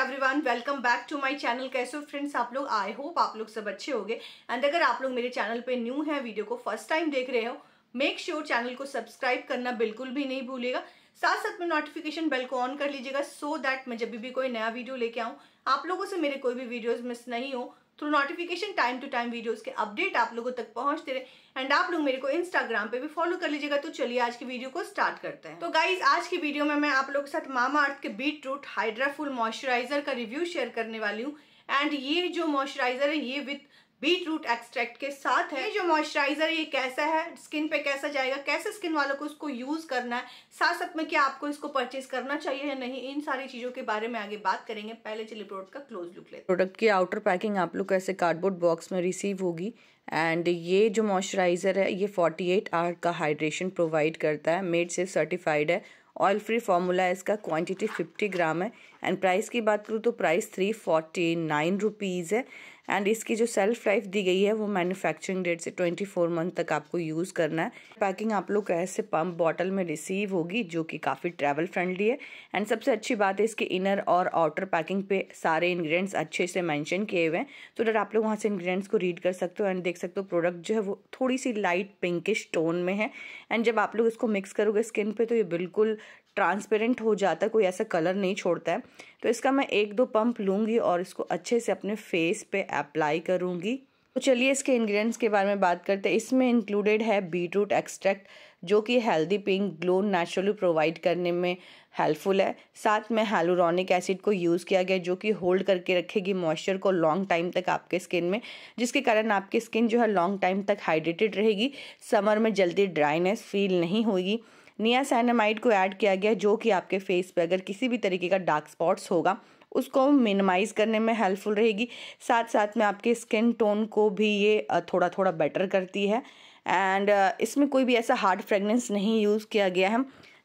everyone welcome back to my channel कैसे हो friends आप लोग आई होप आप लोग सब अच्छे होंगे एंड अगर आप लोग मेरे चैनल पे न्यू हैं वीडियो को फर्स्ट टाइम देख रहे हो मेक श्योर चैनल को सब्सक्राइब करना बिल्कुल भी नहीं भूलेगा साथ साथ में नोटिफिकेशन बेल को ऑन कर लीजिएगा सो so दैट मैं जब भी कोई नया वीडियो लेके आऊँ आप लोगों से मेरे कोई भी वीडियोज मिस नहीं हो through notification time to time videos के अपडेट आप लोगों तक पहुंचते रहे एंड आप लोग मेरे को इंस्टाग्राम पे भी फॉलो कर लीजिएगा तो चलिए आज की वीडियो को स्टार्ट करते हैं तो गाइज आज की वीडियो में मैं आप लोगों के साथ मामा अर्थ के बीट रूट हाइड्राफुल मॉइस्चराइजर का रिव्यू शेयर करने वाली हूँ एंड ये जो मॉइस्चराइजर है ये विथ बीट रूट एक्सट्रैक्ट के साथ है जो मॉइस्चराइजर ये कैसा है स्किन पे कैसा जाएगा कैसे स्किन वालों को इसको यूज करना है साथ साथ में क्या आपको इसको परचेज करना चाहिए या नहीं इन सारी चीजों के बारे में आगे बात करेंगे पहले चलिए प्रोडक्ट का क्लोज लुक ले प्रोडक्ट की आउटर पैकिंग आप लोग कैसे कार्डबोर्ड बॉक्स में रिसीव होगी एंड ये जो मॉइस्चराइजर है ये 48 आवर का हाइड्रेशन प्रोवाइड करता है मेड से सर्टिफाइड है ऑयल फ्री फॉर्मूला है इसका क्वांटिटी 50 ग्राम है एंड प्राइस की बात करूँ तो price three forty nine rupees है एंड इसकी जो सेल्फ लाइफ दी गई है वो मैन्युफैक्चरिंग डेट से ट्वेंटी फोर मंथ तक आपको यूज़ करना है पैकिंग आप लोग ऐसे पम्प बॉटल में रिसीव होगी जो कि काफ़ी ट्रैवल फ्रेंडली है एंड सबसे अच्छी बात है इसके इनर और आउटर पैकिंग पे सारे इंग्रेडिएंट्स अच्छे से मैंशन किए हुए हैं तो डर आप लोग वहाँ से इन्ग्रीडियंट्स को रीड कर सकते हो एंड देख सकते हो प्रोडक्ट जो है वो थोड़ी सी लाइट पिंकिश टोन में है एंड जब आप लोग इसको मिक्स करोगे स्किन पर तो ये बिल्कुल ट्रांसपेरेंट हो जाता है कोई ऐसा कलर नहीं छोड़ता है तो इसका मैं एक दो पंप लूँगी और इसको अच्छे से अपने फेस पे अप्लाई करूँगी तो चलिए इसके इंग्रेडिएंट्स के बारे में बात करते हैं इसमें इंक्लूडेड है बीट रूट एक्सट्रैक्ट जो कि healthy pink glow naturally provide करने में हेल्पफुल है साथ में हेलोरॉनिक एसिड को यूज़ किया गया जो कि होल्ड करके रखेगी मॉइस्चर को लॉन्ग टाइम तक आपके स्किन में जिसके कारण आपकी स्किन जो है लॉन्ग टाइम तक हाइड्रेटेड रहेगी समर में जल्दी ड्राइनेस फील नहीं होगी नियासाइनामाइड को ऐड किया गया जो कि आपके फेस पर अगर किसी भी तरीके का डार्क स्पॉट्स होगा उसको मिनिमाइज़ करने में हेल्पफुल रहेगी साथ साथ में आपके स्किन टोन को भी ये थोड़ा थोड़ा बेटर करती है एंड इसमें कोई भी ऐसा हार्ड फ्रेगनेंस नहीं यूज़ किया गया है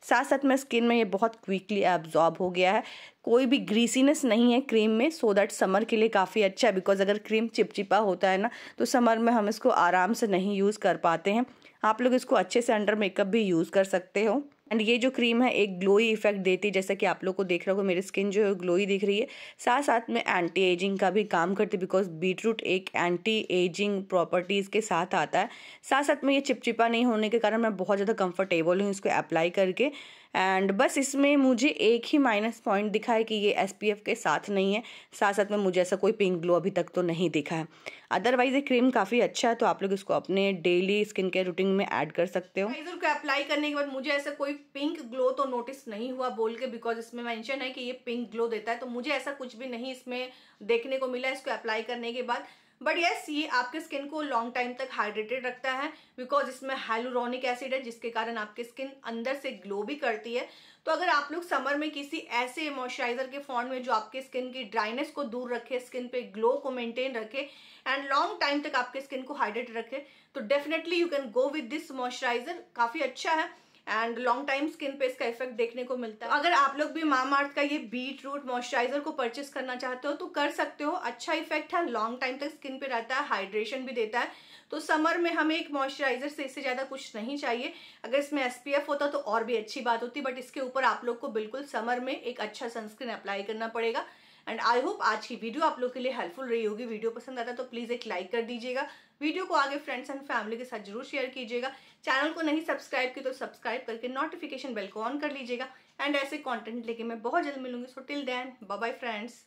साथ साथ में स्किन में ये बहुत क्विकली एब्जॉर्ब हो गया है कोई भी ग्रीसीनेस नहीं है क्रीम में सो दैट समर के लिए काफ़ी अच्छा है बिकॉज अगर क्रीम चिपचिपा होता है ना तो समर में हम इसको आराम से नहीं यूज़ कर पाते हैं आप लोग इसको अच्छे से अंडर मेकअप भी यूज़ कर सकते हो एंड ये जो क्रीम है एक ग्लोई इफेक्ट देती है जैसा कि आप लोग को देख रहे हो मेरी स्किन जो है ग्लोई दिख रही है साथ साथ में एंटी एजिंग का भी काम करती है बिकॉज बीटरूट एक एंटी एजिंग प्रॉपर्टीज़ के साथ आता है साथ साथ में ये चिपचिपा नहीं होने के कारण मैं बहुत ज़्यादा कंफर्टेबल हूँ इसको अप्लाई करके एंड बस इसमें मुझे एक ही माइनस पॉइंट दिखा है कि ये एस के साथ नहीं है साथ साथ में मुझे ऐसा कोई पिंक ग्लो अभी तक तो नहीं दिखा है अदरवाइज ये क्रीम काफ़ी अच्छा है तो आप लोग इसको अपने डेली स्किन केयर रूटीन में ऐड कर सकते हो इधर को अप्लाई करने के बाद मुझे ऐसा कोई पिंक ग्लो तो नोटिस नहीं हुआ बोल के बिकॉज इसमें मैंशन है कि ये पिंक ग्लो देता है तो मुझे ऐसा कुछ भी नहीं इसमें देखने को मिला इसको अप्लाई करने के बाद बट येस ये आपके स्किन को लॉन्ग टाइम तक हाइड्रेटेड रखता है बिकॉज इसमें हाइलुरोनिक एसिड है जिसके कारण आपकी स्किन अंदर से ग्लो भी करती है तो अगर आप लोग समर में किसी ऐसे मॉइस्चराइजर के फॉर्म में जो आपके स्किन की ड्राइनेस को दूर रखे स्किन पे ग्लो को मेंटेन रखे एंड लॉन्ग टाइम तक आपके स्किन को हाइड्रेट रखे तो definitely you can go with this moisturizer काफी अच्छा है एंड लॉन्ग टाइम स्किन पे इसका इफेक्ट देखने को मिलता है अगर आप लोग भी मामार्थ का ये बीट रूट मॉइस्चराइजर को परचेस करना चाहते हो तो कर सकते हो अच्छा इफेक्ट है लॉन्ग टाइम तक स्किन पे रहता है हाइड्रेशन भी देता है तो समर में हमें एक मॉइस्चराइजर से इससे ज़्यादा कुछ नहीं चाहिए अगर इसमें एसपीएफ होता तो और भी अच्छी बात होती बट इसके ऊपर आप लोग को बिल्कुल समर में एक अच्छा सनस्क्रीन अप्लाई करना पड़ेगा एंड आई होप आज की वीडियो आप लोग के लिए हेल्पफुल रही होगी वीडियो पसंद आता तो प्लीज़ एक लाइक कर दीजिएगा वीडियो को आगे फ्रेंड्स एंड फैमिली के साथ जरूर शेयर कीजिएगा चैनल को नहीं सब्सक्राइब की तो सब्सक्राइब करके नोटिफिकेशन बेल को ऑन कर लीजिएगा एंड ऐसे कॉन्टेंट लेके मैं बहुत जल्द मिलूंगी so till then bye friends